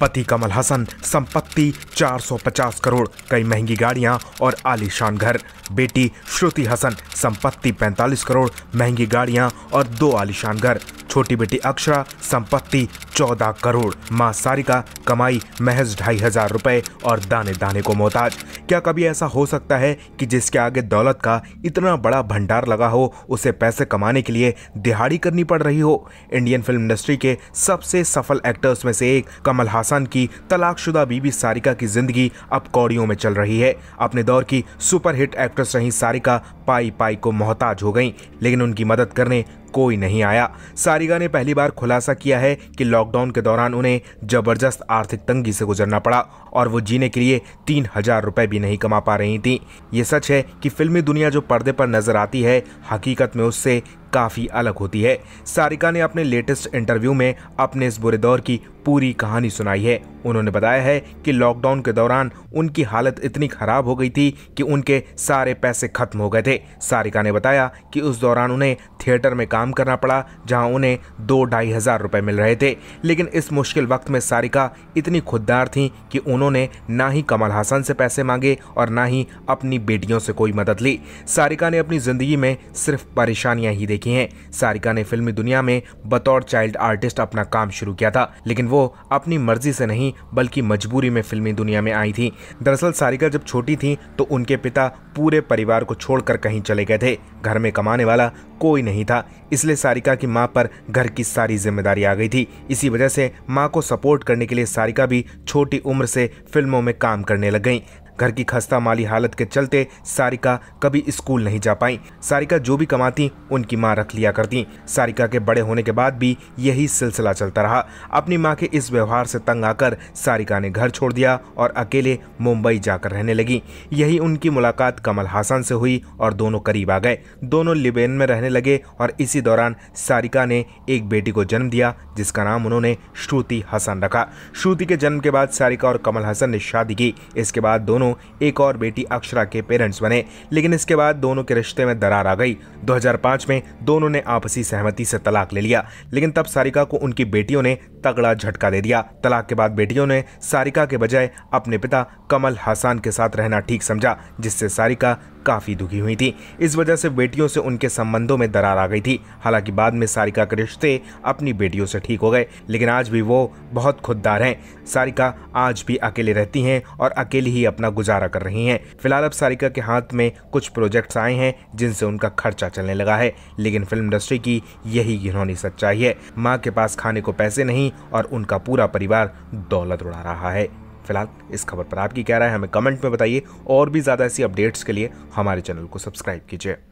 पति कमल हसन संपत्ति 450 करोड़ कई महंगी गाड़ियां और आलीशान घर बेटी श्रुति हसन संपत्ति 45 करोड़ महंगी गाड़ियां और दो आलीशान घर छोटी बेटी अक्षरा संपत्ति चौदह करोड़ माँ सारिका कमाई महज ढाई हजार रुपए और दाने दाने को मोहताज क्या कभी ऐसा हो सकता है कि जिसके आगे दौलत का इतना बड़ा भंडार लगा हो उसे पैसे कमाने के लिए दिहाड़ी करनी पड़ रही हो इंडियन फिल्म इंडस्ट्री के सबसे सफल एक्टर्स में से एक कमल हासन की तलाकशुदा बीबी सारिका की जिंदगी अब कौड़ियों में चल रही है अपने दौर की सुपरहिट एक्ट्रेस रही सारिका पाई पाई को मोहताज हो गई लेकिन उनकी मदद करने कोई नहीं आया सारिगा ने पहली बार खुलासा किया है कि लॉकडाउन के दौरान उन्हें जबरदस्त आर्थिक तंगी से गुजरना पड़ा और वो जीने के लिए तीन हजार रुपए भी नहीं कमा पा रही थी ये सच है कि फिल्मी दुनिया जो पर्दे पर नजर आती है हकीकत में उससे काफ़ी अलग होती है सारिका ने अपने लेटेस्ट इंटरव्यू में अपने इस बुरे दौर की पूरी कहानी सुनाई है उन्होंने बताया है कि लॉकडाउन के दौरान उनकी हालत इतनी खराब हो गई थी कि उनके सारे पैसे खत्म हो गए थे सारिका ने बताया कि उस दौरान उन्हें थिएटर में काम करना पड़ा जहां उन्हें दो ढाई हज़ार रुपये मिल रहे थे लेकिन इस मुश्किल वक्त में सारिका इतनी खुददार थी कि उन्होंने ना ही कमल हासन से पैसे मांगे और ना ही अपनी बेटियों से कोई मदद ली सारिका ने अपनी ज़िंदगी में सिर्फ परेशानियाँ ही देखी देखी हैं सारिका ने फिल्मी दुनिया में बतौर चाइल्ड आर्टिस्ट अपना काम शुरू किया था लेकिन वो अपनी मर्जी से नहीं बल्कि मजबूरी में फिल्मी दुनिया में आई थी दरअसल सारिका जब छोटी थी तो उनके पिता पूरे परिवार को छोड़कर कहीं चले गए थे घर में कमाने वाला कोई नहीं था इसलिए सारिका की माँ पर घर की सारी जिम्मेदारी आ गई थी इसी वजह से माँ को सपोर्ट करने के लिए सारिका भी छोटी उम्र से फिल्मों में काम करने लग गई घर की खस्ता माली हालत के चलते सारिका कभी स्कूल नहीं जा पाई सारिका जो भी कमाती उनकी माँ रख लिया करती सारिका के बड़े होने के बाद भी यही सिलसिला चलता रहा अपनी माँ के इस व्यवहार से तंग आकर सारिका ने घर छोड़ दिया और अकेले मुंबई जाकर रहने लगी यही उनकी मुलाकात कमल हासन से हुई और दोनों करीब आ गए दोनों लिबेन में रहने लगे और इसी दौरान सारिका ने एक बेटी को जन्म दिया जिसका नाम उन्होंने श्रुति हसन रखा श्रुति के जन्म के बाद सारिका और कमल हसन ने शादी की इसके बाद दोनों दोनों एक और बेटी अक्षरा के पेरेंट्स बने लेकिन इसके बाद दोनों के रिश्ते में दरार आ गई 2005 में दोनों ने आपसी सहमति से तलाक ले लिया लेकिन तब सारिका को उनकी बेटियों ने तगड़ा झटका दे दिया तलाक के बाद बेटियों ने सारिका के बजाय अपने पिता कमल हसान के साथ रहना ठीक समझा जिससे सारिका काफ़ी दुखी हुई थी इस वजह से बेटियों से उनके संबंधों में दरार आ गई थी हालांकि बाद में सारिका के रिश्ते अपनी बेटियों से ठीक हो गए लेकिन आज भी वो बहुत खुददार हैं सारिका आज भी अकेले रहती हैं और अकेली ही अपना गुजारा कर रही हैं फिलहाल अब सारिका के हाथ में कुछ प्रोजेक्ट्स आए हैं जिनसे उनका खर्चा चलने लगा है लेकिन फिल्म इंडस्ट्री की यही घिनौनी सच्चाई है माँ के पास खाने को पैसे नहीं और उनका पूरा परिवार दौलत उड़ा रहा है फिलहाल इस खबर पर आपकी क्या राय हमें कमेंट में बताइए और भी ज़्यादा ऐसी अपडेट्स के लिए हमारे चैनल को सब्सक्राइब कीजिए